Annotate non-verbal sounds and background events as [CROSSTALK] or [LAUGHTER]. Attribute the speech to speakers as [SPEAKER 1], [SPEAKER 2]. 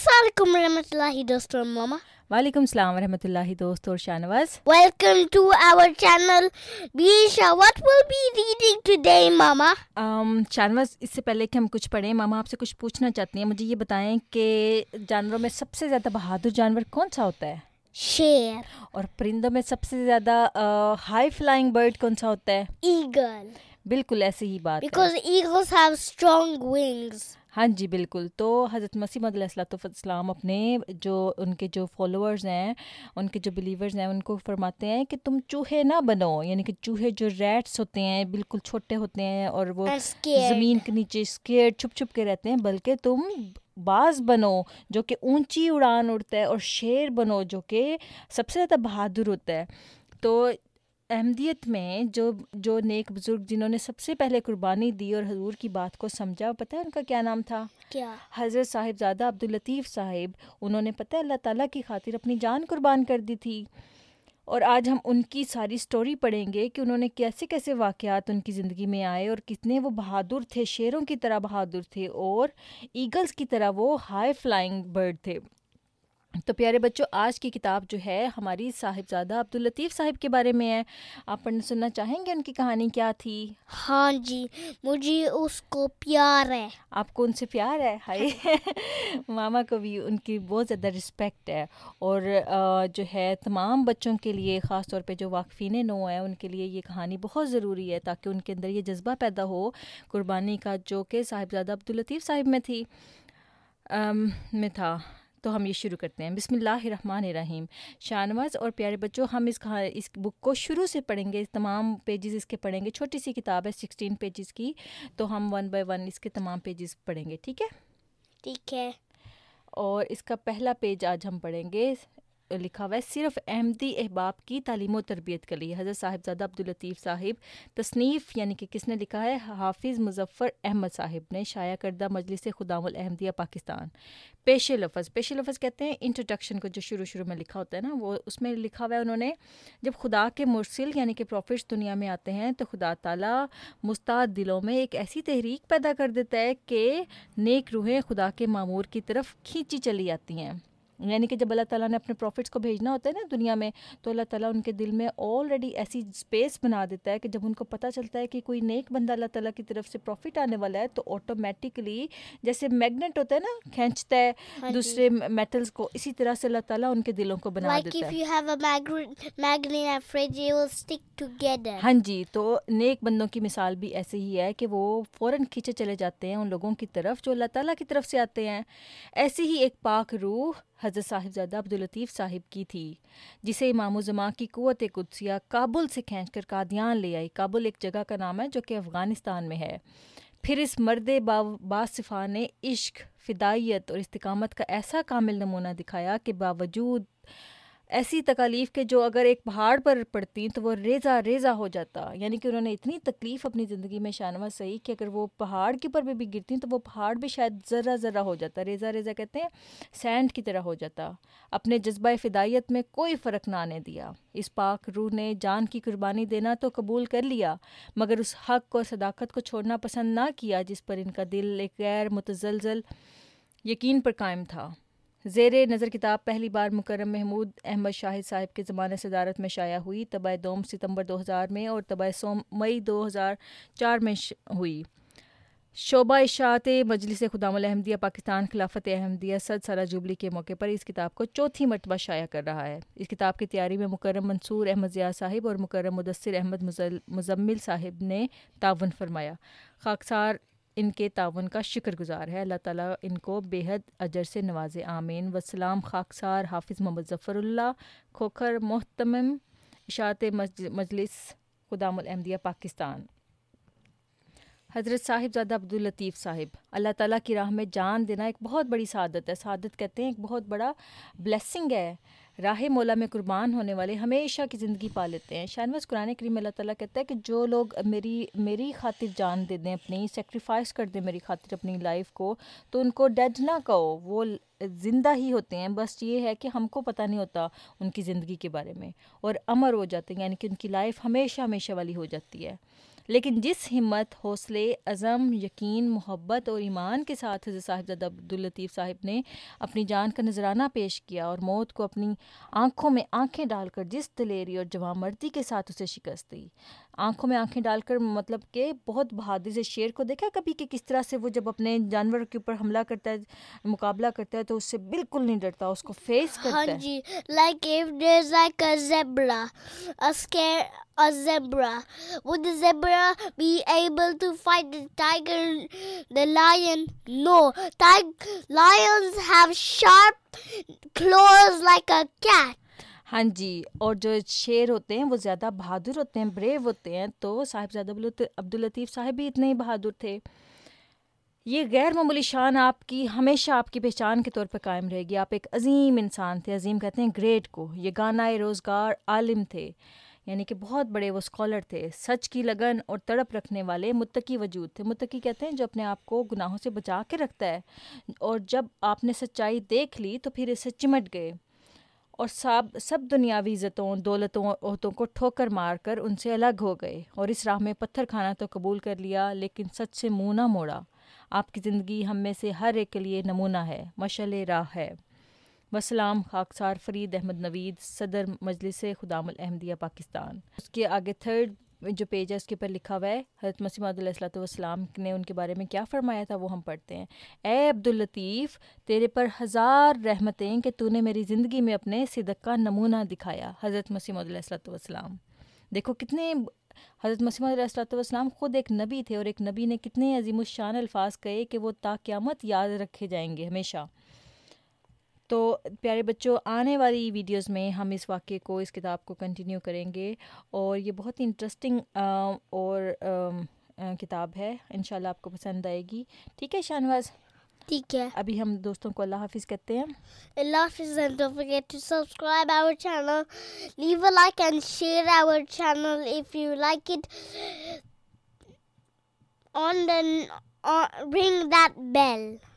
[SPEAKER 1] अस्सलाम रहमतुल्लाहि दोस्तों मामा वालेकुम um, इससे पहले कि हम कुछ पढ़ें मामा आपसे कुछ पूछना चाहती हैं मुझे ये बताएं कि जानवरों में सबसे ज़्यादा बहादुर जानवर कौन सा होता है शेर और परिंदों में सबसे ज़्यादा हाई फ्लाइंग बर्ड कौन सा होता है ईगल बिल्कुल ऐसी ही बात because eagles have strong wings हाँ जी बिल्कुल तो हज़रत मसीह मदसलाम अपने जो उनके जो फॉलोअर्स हैं उनके जो बिलीवर्स हैं उनको फरमाते हैं कि तुम चूहे ना बनो यानी कि चूहे जो रैट्स होते हैं बिल्कुल छोटे होते हैं और वो ज़मीन के नीचे स्केर छुप छुप के रहते हैं बल्कि तुम बाज बनो जो कि ऊंची उड़ान उड़ता है और शेर बनो जो कि सबसे ज़्यादा बहादुर होता है तो अहमदियत में जो जो नेक बुजुर्ग जिन्होंने सबसे पहले कुर्बानी दी और हजूर की बात को समझा पता है उनका क्या नाम था क्या हजरत साहिबजादा अब्दुल लतीफ़ साहिब उन्होंने पता है अल्लाह ताला की खातिर अपनी जान कुर्बान कर दी थी और आज हम उनकी सारी स्टोरी पढ़ेंगे कि उन्होंने कैसे कैसे वाक़ात उनकी ज़िंदगी में आए और कितने वो बहादुर थे शेरों की तरह बहादुर थे और ईगल्स की तरह वो हाई फ्लाइंग बर्ड थे तो प्यारे बच्चों आज की किताब जो है हमारी साहिबजादा अब्दुल लतीफ़ साहिब के बारे में है आप पढ़ना सुनना चाहेंगे उनकी कहानी क्या थी हाँ जी मुझे उसको प्यार है आपको उनसे प्यार है हाय [LAUGHS] मामा को भी उनकी बहुत ज़्यादा रिस्पेक्ट है और जो है तमाम बच्चों के लिए ख़ास तौर पे जो वाकफीन नो है उनके लिए ये कहानी बहुत ज़रूरी है ताकि उनके अंदर ये जज्बा पैदा हो कुर्बानी का जो कि साहिबजादा अब्दुल लतीफ़ साहिब में थी में था तो हम ये शुरू करते हैं बिसमीम रहीम शाहनवाज और प्यारे बच्चों हम इस कहा इस बुक को शुरू से पढ़ेंगे तमाम पेजेस इसके पढ़ेंगे छोटी सी किताब है सिक्सटीन पेजेस की तो हम वन बाय वन इसके तमाम पेजेस पढ़ेंगे ठीक है ठीक है और इसका पहला पेज आज हम पढ़ेंगे लिखा हुआ है सिर्फ अहमदी अहबाब की तालीम और तरबियत के लिए हज़रत साहिबजादा अब्दुलतीफ़ साहिब तसनीफ़ यानी कि किसने लिखा है हाफिज़ मुजफ़र अहमद साहिब ने शाया करदा मजलिस ख़ुदा अहमदिया पाकिस्तान पेशे लफज पेशे लफज कहते हैं इंट्रोडक्शन को जो शुरू शुरू में लिखा होता है ना वो उसमें लिखा हुआ है उन्होंने जब खुदा के मुरसिल यानी कि प्रॉफिट्स दुनिया में आते हैं तो खुदा ताला मुस्ताद दिलों में एक ऐसी तहरीक पैदा कर देता है कि नेक रूहें खुदा के मामूर की तरफ खींची चली जाती हैं यानी कि जब अल्लाह ताला ने अपने प्रॉफिट्स को भेजना होता है ना दुनिया में तो अल्लाह ताला उनके दिल में ऑलरेडी ऐसी स्पेस बना देता है कि जब उनको पता चलता है कि कोई नेक बंदा अल्लाह ताला की तरफ से प्रॉफिट आने वाला है तो ऑटोमेटिकली जैसे मैग्नेट होता है ना खींचता है हाँ दूसरे मेटल्स को इसी तरह से अल्लाह ताला उनके दिलों को बना like देता है हाँ जी तो नेक बंदों की मिसाल भी ऐसे ही है कि वो फ़ौरन खींचे चले जाते हैं उन लोगों की तरफ जो अल्लाह ताला की तरफ से आते हैं ऐसी ही एक पाक रूह हज़रत साहिबजादा लतीफ़ साहिब की थी जिसे इमाम की क़ुत कुदसिया काबुल से खींच कर कादियान ले आई काबुल एक जगह का नाम है जो कि अफ़गानिस्तान में है फिर इस मर्द बासफ़ा ने इश्क फ़िदाइत और इस्तकामत का ऐसा कामिल नमूना दिखाया कि बावजूद ऐसी तकालीफ़ के जो अगर एक पहाड़ पर पड़ती तो वो रेज़ा रेज़ा हो जाता यानी कि उन्होंने इतनी तकलीफ़ अपनी ज़िंदगी में शानवा सही कि अगर वो पहाड़ के ऊपर भी, भी गिरती तो वो पहाड़ भी शायद ज़र्रा ज़र्रा हो जाता रेज़ा रेज़ा कहते हैं सैंड की तरह हो जाता अपने जज्बा फ़िदायत में कोई फ़र्क ना आने दिया इस पाक रूह ने जान की कुर्बानी देना तो कबूल कर लिया मगर उस हक़ और सदाकत को छोड़ना पसंद ना किया जिस पर इनका दिल एक गैर मुतजलजल यकीन पर कायम था जेर नज़र किताब पहली बार मुकरम महमूद अहमद शाहिद साहिब के ज़माने सदारत में शाया हुई तबाह दोम सितंबर 2000 में और तबाह सोम मई 2004 में हुई शोबा इशात मजलिस खुदाम अहमदिया पाकिस्तान खिलाफत अहमदिया सद सरा जुबली के मौके पर इस किताब को चौथी मरतबा शाया कर रहा है इस किताब की तैयारी में मुकरम मंसूर अहमद ज़िया साहिब और मुकरम मुदसर अहमद मुजम्मिल साहिब ने तान फरमाया खाकसार इनके तावन का शुक्रगुजार है अल्लाह ताला इनको बेहद अजर से नवाज आमीन वसलाम खाकसार हाफिज़ मोहम्मद ज़फ़रुल्ला खोखर मोहतम इशात मजलिस अहमदिया पाकिस्तान हज़रत साहिबजादा अब्दुल लतीफ़ साहिब अल्लाह ताला की राह में जान देना एक बहुत बड़ी सादत है सादत कहते हैं एक बहुत बड़ा ब्लेसिंग है राह मौला में कुर्बान होने वाले हमेशा की ज़िंदगी पा लेते हैं शाहनवाज कुरान करीम अल्लाह ताला कहता है कि जो लोग मेरी मेरी खातिर जान दे दें अपनी सेक्रीफाइस कर दें मेरी खातिर अपनी लाइफ को तो उनको डेड ना कहो वो ज़िंदा ही होते हैं बस ये है कि हमको पता नहीं होता उनकी ज़िंदगी के बारे में और अमर हो जाते हैं यानी कि उनकी लाइफ हमेशा हमेशा वाली हो जाती है लेकिन जिस हिम्मत हौसले अज़म यकीन मोहब्बत और ईमान के साथ साहिबजादा अब्दुल्लतीफ़ साहिब ने अपनी जान का नजराना पेश किया और मौत को अपनी आँखों में आँखें डालकर जिस दलेरी और मर्दी के साथ उसे शिकस्त दी आंखों में आंखें डालकर मतलब के बहुत बहादुर से शेर को देखा कभी कि किस तरह से वो जब अपने जानवर के ऊपर हमला करता है मुकाबला करता है तो उससे बिल्कुल नहीं डरता उसको फेस करता हाँ जी like if there like a zebra a scare हाँ जी और जो शेर होते हैं वो ज़्यादा बहादुर होते हैं ब्रेव होते हैं तो साहिबजादा अब्दुल लतीफ़ साहब भी इतने ही बहादुर थे ये गैर मामूली शान आपकी हमेशा आपकी पहचान के तौर पर कायम रहेगी आप एक अजीम इंसान थे अजीम कहते हैं ग्रेट को ये गाना रोज़गार आलिम थे यानी कि बहुत बड़े वो स्कॉलर थे सच की लगन और तड़प रखने वाले मुतकी वजूद थे मुतकी कहते हैं जो अपने आप को गुनाहों से बचा के रखता है और जब आपने सच्चाई देख ली तो फिर इससे चिमट गए और सब सब दुनियावी इज़्ज़तों दौलतों औरतों को ठोकर मार कर उनसे अलग हो गए और इस राह में पत्थर खाना तो कबूल कर लिया लेकिन सच से मुँह ना मोड़ा आपकी ज़िंदगी हम में से हर एक के लिए नमूना है मशल राह है वसलाम खाकसार फरीद अहमद नवीद सदर मजलिस खुदाम अहमदिया पाकिस्तान उसके आगे थर्ड जो पेज है उसके ऊपर लिखा हुआ है हजरत सलाम ने उनके बारे में क्या फ़रमाया था वो हम पढ़ते हैं ए अब्दुल लतीफ़ तेरे पर हज़ार रहमतें कि तूने मेरी ज़िंदगी में अपने सिदक का नमूना दिखाया हज़रत सलाम देखो कितने हज़रत मसीम ख़ुद एक नबी थे और एक नबी ने कितने अजीम शान अल्फाज कहे कि वो ताक़्यामत याद रखे जाएंगे हमेशा तो प्यारे बच्चों आने वाली वीडियोस में हम इस वाक्य को इस किताब को कंटिन्यू करेंगे और ये बहुत ही इंटरेस्टिंग और किताब है इनशाला आपको पसंद आएगी ठीक है शानवाज़ ठीक है अभी हम दोस्तों को अल्लाह हाफिज कहते हैं अल्लाह हाफिज and don't forget to subscribe our channel leave a like and share our channel if you like it on the ring that bell